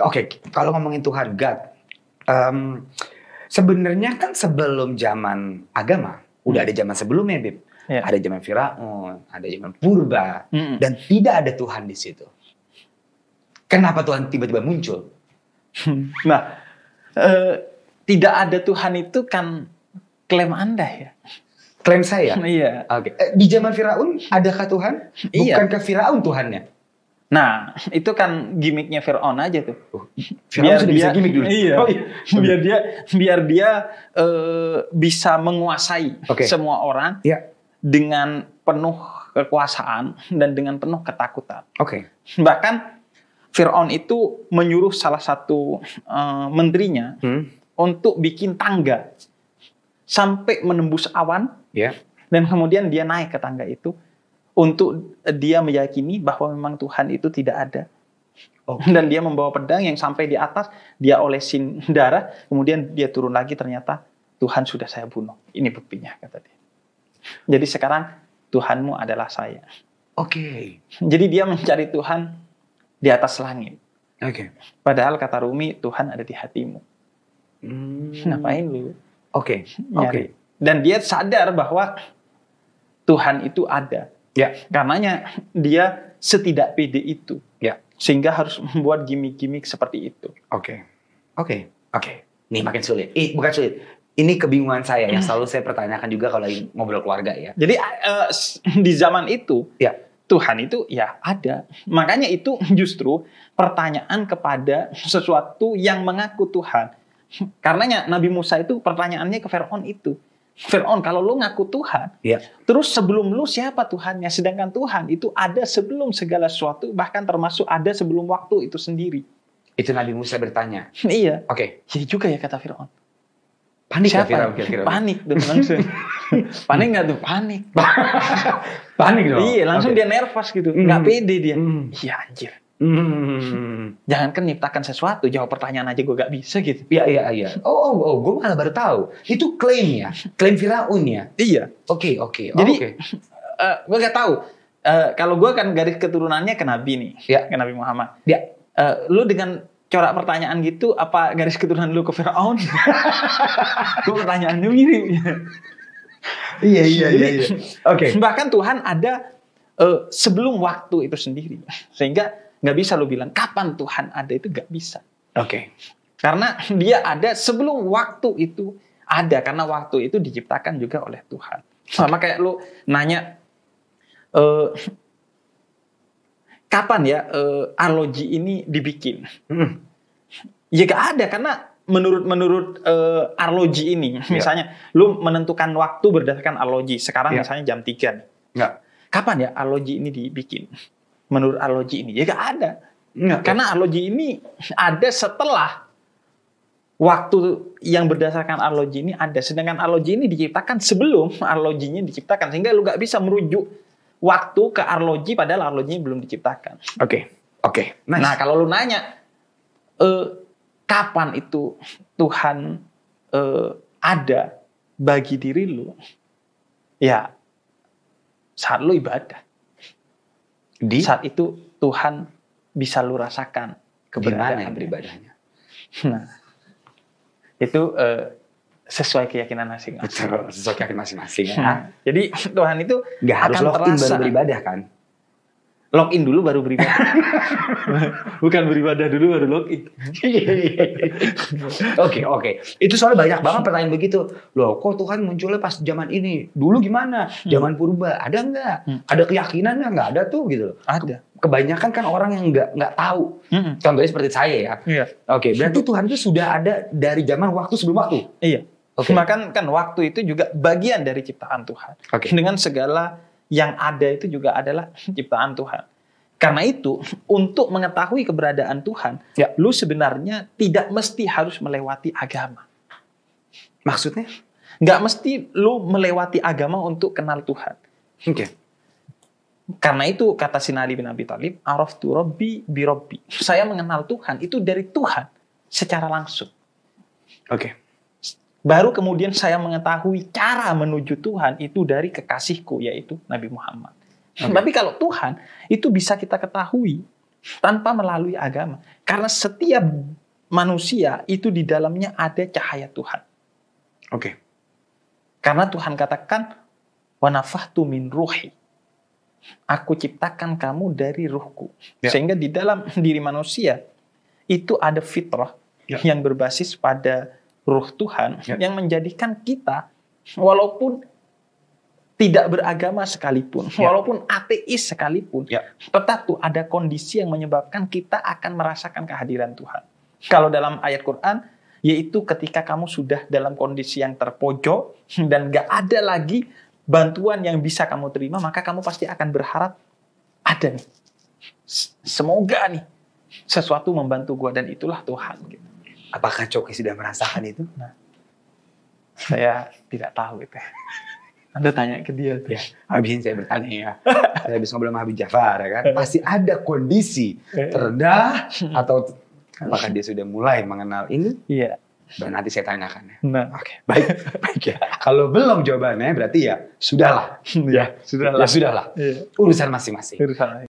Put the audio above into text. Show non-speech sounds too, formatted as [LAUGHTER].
Oke, okay, kalau ngomongin Tuhan, God, um, sebenarnya kan sebelum zaman agama, hmm. udah ada zaman sebelumnya, Bib. Yeah. Ada zaman Firaun, ada zaman Purba, mm dan tidak ada Tuhan di situ. Kenapa Tuhan tiba-tiba muncul? [LAUGHS] nah, uh, tidak ada Tuhan itu kan klaim Anda ya. Klaim saya? Iya. Oke. Okay. Eh, di zaman Firaun adakah Tuhan? Iya. Bukankah Firaun Tuhannya? Nah, itu kan gimmicknya Fir'aun aja tuh. Oh, biar sudah dia, bisa dulu. Iya, oh, iya. biar dia biar dia e, bisa menguasai okay. semua orang yeah. dengan penuh kekuasaan dan dengan penuh ketakutan. Oke. Okay. Bahkan Fir'aun itu menyuruh salah satu e, menterinya hmm. untuk bikin tangga sampai menembus awan. Yeah. Dan kemudian dia naik ke tangga itu untuk eh, dia meyakini bahwa memang Tuhan itu tidak ada. Okay. Dan dia membawa pedang yang sampai di atas, dia olesin [LAUGHS] darah, kemudian dia turun lagi ternyata Tuhan sudah saya bunuh. Ini buktinya kata dia. Jadi sekarang Tuhanmu adalah saya. Oke. Okay. Jadi dia mencari Tuhan di atas langit. Oke. Okay. Padahal kata Rumi Tuhan ada di hatimu. Hmm. Ngapain lu? Oke. Okay. Oke. Okay. Dan dia sadar bahwa Tuhan itu ada. Ya, karenanya dia setidak pede itu. Ya. Sehingga harus membuat gimmick-gimmick seperti itu. Oke. Okay. Oke. Okay. Oke. Okay. Nih makin sulit. Eh, bukan sulit. Ini kebingungan saya yang selalu saya pertanyakan juga kalau ngobrol keluarga ya. Jadi uh, di zaman itu, ya. Tuhan itu ya ada. Makanya itu justru pertanyaan kepada sesuatu yang mengaku Tuhan. Karenanya Nabi Musa itu pertanyaannya ke Firaun itu Fir'aun kalau lu ngaku Tuhan, ya. terus sebelum lu siapa Tuhannya? Sedangkan Tuhan itu ada sebelum segala sesuatu, bahkan termasuk ada sebelum waktu itu sendiri. Itu Nabi Musa bertanya. [LAUGHS] iya. Oke. Okay. Iya juga ya kata Fir'aun. Panik ya, siapa? Fir'aun kira-kira? [LAUGHS] Panik dong langsung. [LAUGHS] panik nggak tuh? Panik. panik dong. Iya, langsung okay. dia nervous gitu. Mm. Nggak pede dia. Mm. Iya anjir Hmm. Jangan kan nyiptakan sesuatu, jawab pertanyaan aja gue gak bisa gitu. Iya iya iya. Oh oh oh, gue malah baru tahu. Itu klaim ya, klaim Firaun ya. Iya. Oke okay, oke. Okay. Jadi okay. [LAUGHS] uh, eh, gue gak tahu. Uh, kalau gue kan garis keturunannya ke Nabi nih, ya. ke Nabi Muhammad. Ya. Uh, lu dengan corak pertanyaan gitu, apa garis keturunan lu ke Firaun? [LAUGHS] gue pertanyaan lu gini. iya iya iya. iya. [LAUGHS] Oke. Okay. Bahkan Tuhan ada uh, sebelum waktu itu sendiri, sehingga Nggak bisa lu bilang, kapan Tuhan ada itu nggak bisa. Oke. Okay. Karena dia ada sebelum waktu itu ada. Karena waktu itu diciptakan juga oleh Tuhan. Sama kayak lu nanya, e, kapan ya e, eh, arloji ini dibikin? Hmm. Ya gak ada, karena menurut menurut uh, arloji ini yeah. misalnya lu menentukan waktu berdasarkan arloji sekarang yeah. misalnya jam tiga nih. Yeah. Kapan ya arloji ini dibikin? menurut arloji ini. ya gak ada. Karena arloji ini ada setelah waktu yang berdasarkan arloji ini ada. Sedangkan arloji ini diciptakan sebelum arlojinya diciptakan. Sehingga lu gak bisa merujuk waktu ke arloji padahal arlojinya belum diciptakan. Oke. Okay. Oke. Okay. Nice. Nah, kalau lu nanya eh, kapan itu Tuhan eh, ada bagi diri lu? Ya, saat lu ibadah di saat itu Tuhan bisa lu rasakan keberadaan ya, ibadahnya. [LAUGHS] Nah, itu uh, sesuai keyakinan masing-masing. Betul, sesuai keyakinan masing-masing. Ya. Nah, jadi Tuhan itu nggak harus login terasa. beribadah kan? login dulu baru beribadah. [LAUGHS] Bukan beribadah dulu baru login. [LAUGHS] Oke, oke. Itu soalnya banyak banget pertanyaan begitu. Loh, kok Tuhan munculnya pas zaman ini? Dulu gimana? Hmm. Zaman purba, ada nggak? Hmm. Ada keyakinan nggak? Nggak ada tuh gitu loh. Ada. Kebanyakan kan orang yang nggak nggak tahu. Hmm. Contohnya seperti saya ya. Iya. Oke, berarti Tuhan itu sudah ada dari zaman waktu sebelum waktu. Iya. Okay. Maka kan waktu itu juga bagian dari ciptaan Tuhan. Okay. Dengan segala yang ada itu juga adalah ciptaan Tuhan. Karena itu, untuk mengetahui keberadaan Tuhan, ya. lu sebenarnya tidak mesti harus melewati agama. Maksudnya? Nggak mesti lu melewati agama untuk kenal Tuhan. Oke. Okay. Karena itu kata Sinali bin Abi Talib, Araf tu Robbi bi Robbi. Saya mengenal Tuhan itu dari Tuhan secara langsung. Oke. Okay. Baru kemudian saya mengetahui cara menuju Tuhan itu dari kekasihku, yaitu Nabi Muhammad. Okay. Tapi kalau Tuhan, itu bisa kita ketahui tanpa melalui agama. Karena setiap manusia itu di dalamnya ada cahaya Tuhan. Oke. Karena Tuhan katakan, وَنَفَحْتُ min ruhi. Aku ciptakan kamu dari ruhku. Yeah. Sehingga di dalam [LAUGHS] diri manusia, itu ada fitrah yeah. yang berbasis pada ruh Tuhan ya. yang menjadikan kita walaupun tidak beragama sekalipun, ya. walaupun ateis sekalipun, ya. tetap tuh ada kondisi yang menyebabkan kita akan merasakan kehadiran Tuhan. Kalau dalam ayat Quran, yaitu ketika kamu sudah dalam kondisi yang terpojok dan gak ada lagi bantuan yang bisa kamu terima, maka kamu pasti akan berharap ada nih. Semoga nih sesuatu membantu gua dan itulah Tuhan. Gitu. Apakah Coki sudah merasakan itu? Nah, saya tidak tahu itu. Anda tanya ke dia tuh. Ya, habis saya bertanya ya. saya habis ngobrol sama Habib Jafar ya kan. Masih ada kondisi eh. terendah atau apakah dia sudah mulai mengenal ini? Iya. Dan nanti saya tanyakan ya. Nah. Oke, baik. [LAUGHS] baik ya. Kalau belum jawabannya berarti ya sudahlah. [LAUGHS] ya, sudahlah. Ya sudahlah. Ya. Urusan masing-masing. Urusan